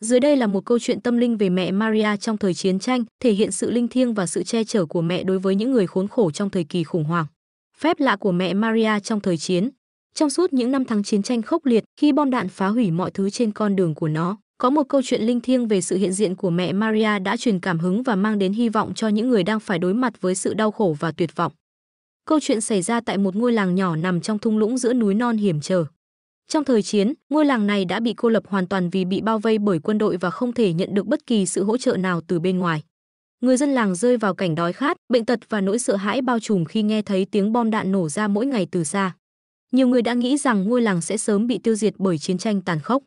Dưới đây là một câu chuyện tâm linh về mẹ Maria trong thời chiến tranh, thể hiện sự linh thiêng và sự che chở của mẹ đối với những người khốn khổ trong thời kỳ khủng hoảng. Phép lạ của mẹ Maria trong thời chiến. Trong suốt những năm tháng chiến tranh khốc liệt, khi bom đạn phá hủy mọi thứ trên con đường của nó, có một câu chuyện linh thiêng về sự hiện diện của mẹ Maria đã truyền cảm hứng và mang đến hy vọng cho những người đang phải đối mặt với sự đau khổ và tuyệt vọng. Câu chuyện xảy ra tại một ngôi làng nhỏ nằm trong thung lũng giữa núi non hiểm trở. Trong thời chiến, ngôi làng này đã bị cô lập hoàn toàn vì bị bao vây bởi quân đội và không thể nhận được bất kỳ sự hỗ trợ nào từ bên ngoài. Người dân làng rơi vào cảnh đói khát, bệnh tật và nỗi sợ hãi bao trùm khi nghe thấy tiếng bom đạn nổ ra mỗi ngày từ xa. Nhiều người đã nghĩ rằng ngôi làng sẽ sớm bị tiêu diệt bởi chiến tranh tàn khốc.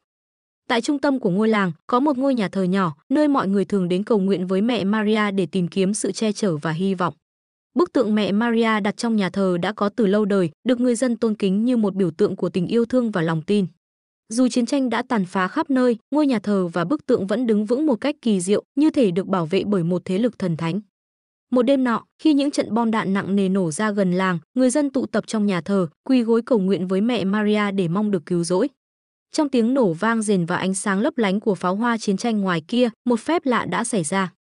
Tại trung tâm của ngôi làng có một ngôi nhà thờ nhỏ, nơi mọi người thường đến cầu nguyện với mẹ Maria để tìm kiếm sự che chở và hy vọng. Bức tượng mẹ Maria đặt trong nhà thờ đã có từ lâu đời, được người dân tôn kính như một biểu tượng của tình yêu thương và lòng tin. Dù chiến tranh đã tàn phá khắp nơi, ngôi nhà thờ và bức tượng vẫn đứng vững một cách kỳ diệu, như thể được bảo vệ bởi một thế lực thần thánh. Một đêm nọ, khi những trận bom đạn nặng nề nổ ra gần làng, người dân tụ tập trong nhà thờ, quỳ gối cầu nguyện với mẹ Maria để mong được cứu rỗi. Trong tiếng nổ vang rền và ánh sáng lấp lánh của pháo hoa chiến tranh ngoài kia, một phép lạ đã xảy ra.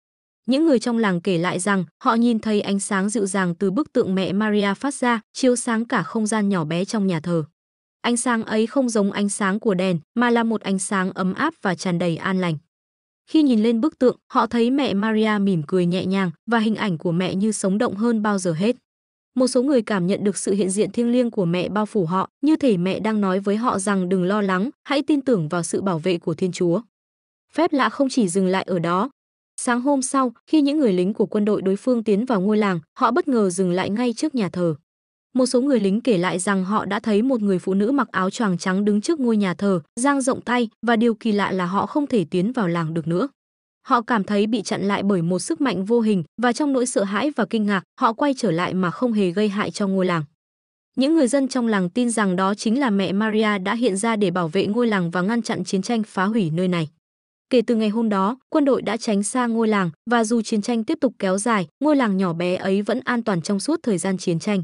Những người trong làng kể lại rằng họ nhìn thấy ánh sáng dịu dàng từ bức tượng mẹ Maria phát ra, chiếu sáng cả không gian nhỏ bé trong nhà thờ. Ánh sáng ấy không giống ánh sáng của đèn, mà là một ánh sáng ấm áp và tràn đầy an lành. Khi nhìn lên bức tượng, họ thấy mẹ Maria mỉm cười nhẹ nhàng và hình ảnh của mẹ như sống động hơn bao giờ hết. Một số người cảm nhận được sự hiện diện thiêng liêng của mẹ bao phủ họ, như thể mẹ đang nói với họ rằng đừng lo lắng, hãy tin tưởng vào sự bảo vệ của Thiên Chúa. Phép lạ không chỉ dừng lại ở đó, Sáng hôm sau, khi những người lính của quân đội đối phương tiến vào ngôi làng, họ bất ngờ dừng lại ngay trước nhà thờ. Một số người lính kể lại rằng họ đã thấy một người phụ nữ mặc áo choàng trắng đứng trước ngôi nhà thờ, giang rộng tay và điều kỳ lạ là họ không thể tiến vào làng được nữa. Họ cảm thấy bị chặn lại bởi một sức mạnh vô hình và trong nỗi sợ hãi và kinh ngạc, họ quay trở lại mà không hề gây hại cho ngôi làng. Những người dân trong làng tin rằng đó chính là mẹ Maria đã hiện ra để bảo vệ ngôi làng và ngăn chặn chiến tranh phá hủy nơi này. Kể từ ngày hôm đó, quân đội đã tránh xa ngôi làng và dù chiến tranh tiếp tục kéo dài, ngôi làng nhỏ bé ấy vẫn an toàn trong suốt thời gian chiến tranh.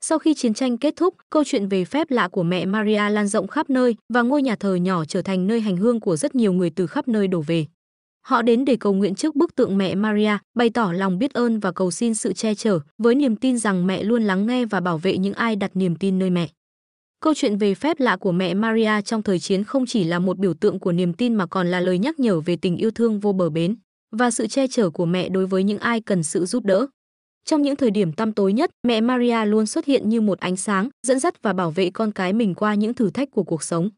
Sau khi chiến tranh kết thúc, câu chuyện về phép lạ của mẹ Maria lan rộng khắp nơi và ngôi nhà thờ nhỏ trở thành nơi hành hương của rất nhiều người từ khắp nơi đổ về. Họ đến để cầu nguyện trước bức tượng mẹ Maria, bày tỏ lòng biết ơn và cầu xin sự che chở, với niềm tin rằng mẹ luôn lắng nghe và bảo vệ những ai đặt niềm tin nơi mẹ. Câu chuyện về phép lạ của mẹ Maria trong thời chiến không chỉ là một biểu tượng của niềm tin mà còn là lời nhắc nhở về tình yêu thương vô bờ bến và sự che chở của mẹ đối với những ai cần sự giúp đỡ. Trong những thời điểm tăm tối nhất, mẹ Maria luôn xuất hiện như một ánh sáng, dẫn dắt và bảo vệ con cái mình qua những thử thách của cuộc sống.